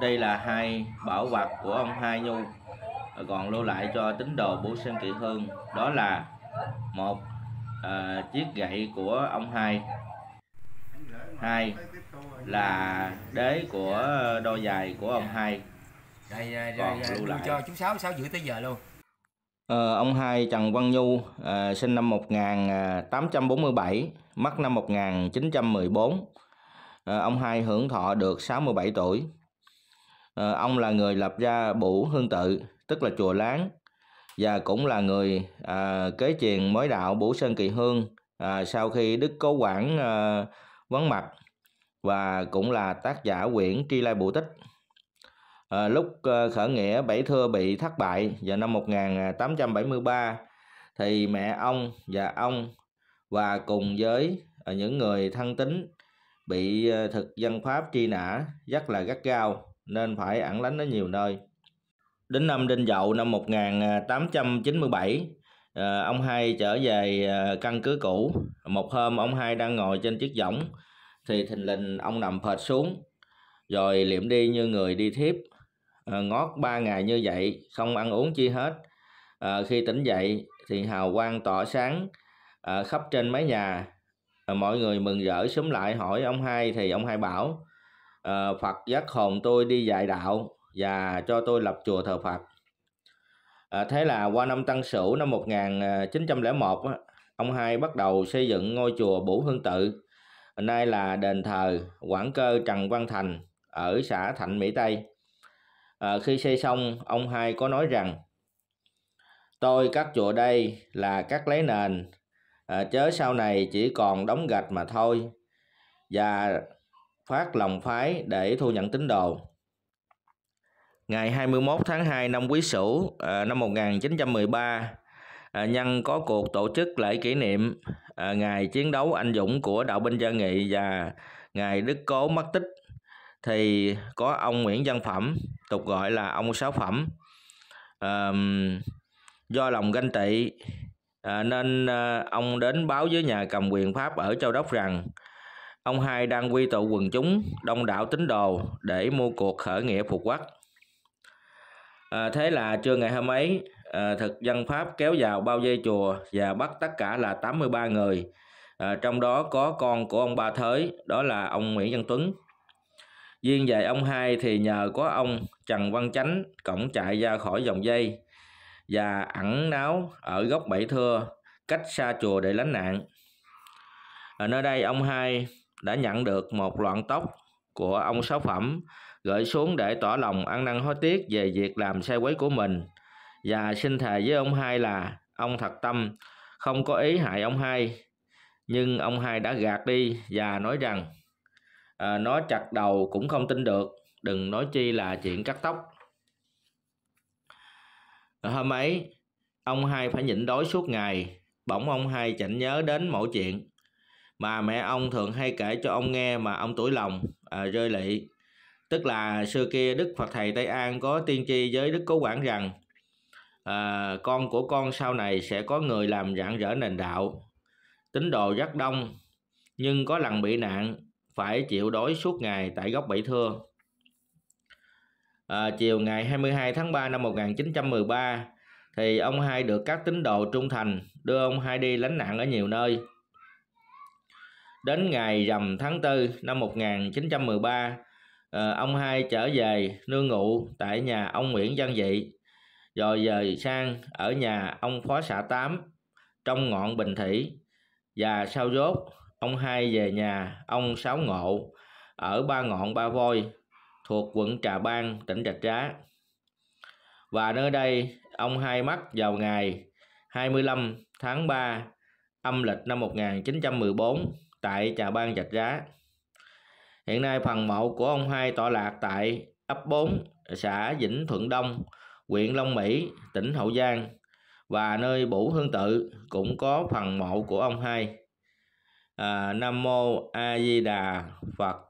đây là hai bảo vật của ông Hai Nhu còn lưu lại cho tín đồ Bố Sơn Kỳ Hương đó là một à, chiếc gậy của ông Hai hai là đế của đôi giày của ông Hai đây, đây, còn đây, lưu lại cho chú sáu sáu rưỡi tới giờ luôn Ờ, ông hai Trần quang Nhu à, sinh năm 1847, à, mất năm 1914. À, ờ, ông hai hưởng thọ được 67 tuổi. Ờ, ông là người lập ra Bủ Hương Tự, tức là chùa Láng, và cũng là người à, kế truyền mới đạo Bủ Sơn Kỳ Hương à, sau khi Đức Cố quản à, vắng mặt và cũng là tác giả quyển Tri Lai Bụ Tích. À, lúc à, khởi nghĩa Bảy Thưa bị thất bại vào năm 1873 thì mẹ ông và ông và cùng với những người thân tín bị thực dân Pháp tri nã rất là gắt gao nên phải ẩn lánh ở nhiều nơi. Đến năm Đinh Dậu năm 1897, ờ, ông hai trở về ờ, căn cứ cũ. Một hôm ông hai đang ngồi trên chiếc võng thì thình lình ông nằm phệt xuống rồi liệm đi như người đi thiếp. Ờ, ngót ba ngày như vậy không ăn uống chi hết. Khi tỉnh dậy thì hào quang tỏa sáng khắp trên mái nhà. Mọi người mừng rỡ xúm lại hỏi ông hai thì ông hai bảo Ờ, Phật dắt hồn tôi đi dạy đạo và cho tôi lập chùa thờ Phật à, thế là qua năm Tân Sửu năm 1901 á, ông hai bắt đầu xây dựng ngôi chùa Bửu Hương Tự nay là đền thờ Quảng Cơ Trần Văn Thành ở xã Thạnh Mỹ Tây à, khi xây xong ông hai có nói rằng tôi cắt chùa đây là cắt lấy nền à, chớ sau này chỉ còn đóng gạch mà thôi và phát lòng phái để thu nhận tín đồ. Ngày 21 tháng 2 năm Quý Sửu à, năm 1913, à, nhân có cuộc tổ chức lễ kỷ niệm à, ngày chiến đấu anh dũng của đạo binh Gia Nghị và ngày Đức Cố mất tích thì có ông Nguyễn Văn Phẩm, tục gọi là ông Sáu Phẩm. do lòng ganh tị nên ông đến báo với nhà cầm quyền Pháp ở Châu Đốc rằng Ông hai đang quy tụ quần chúng, đông đảo tín đồ để mua cuộc khởi nghĩa phục quốc. À, thế là trưa ngày hôm ấy, à, thực dân Pháp kéo vào bao dây chùa và bắt tất cả là 83 người. À, trong đó có con của ông Ba Thới, đó là ông Nguyễn Văn Tuấn. Duyên về ông hai thì nhờ có ông Trần Văn Chánh cổng chạy ra khỏi dòng dây và ẩn náu ở góc Bảy Thưa cách xa chùa để lánh nạn. Ở à, nơi đây ông hai đã nhận được một loạn tóc của ông Sáu Phẩm gửi xuống để tỏ lòng ăn năn hối tiếc về việc làm sai quấy của mình và xin thề với ông hai là ông thật tâm không có ý hại ông hai nhưng ông hai đã gạt đi và nói rằng à, nó chặt đầu cũng không tin được đừng nói chi là chuyện cắt tóc hôm ấy ông hai phải nhịn đói suốt ngày bỗng ông hai chảnh nhớ đến mỗi chuyện mà mẹ ông thường hay kể cho ông nghe mà ông tuổi lòng à, rơi lệ tức là xưa kia đức phật thầy tây an có tiên tri với đức cố quản rằng à, con của con sau này sẽ có người làm rạng rỡ nền đạo tín đồ rất đông nhưng có lần bị nạn phải chịu đói suốt ngày tại góc bảy thưa à, chiều ngày 22 tháng 3 năm 1913 thì ông hai được các tín đồ trung thành đưa ông hai đi lánh nạn ở nhiều nơi Đến ngày rằm tháng 4 năm 1913, ờ, ông hai trở về nương ngụ tại nhà ông Nguyễn Văn Dị, rồi dời sang ở nhà ông Phó xã Tám trong ngọn Bình Thủy. Và sau dốt, ông hai về nhà ông Sáu Ngộ ở Ba Ngọn Ba Voi thuộc quận Trà Bang, tỉnh Rạch Giá. Và nơi đây, ông hai mất vào ngày 25 tháng 3 âm lịch năm 1914 tại Trà Ban Trạch Giá. Hiện nay phần mộ của ông hai tọa lạc tại ấp 4, xã Vĩnh Thuận Đông, huyện Long Mỹ, tỉnh Hậu Giang và nơi Bủ Hương Tự cũng có phần mộ của ông hai. À, Nam mô A Di Đà Phật.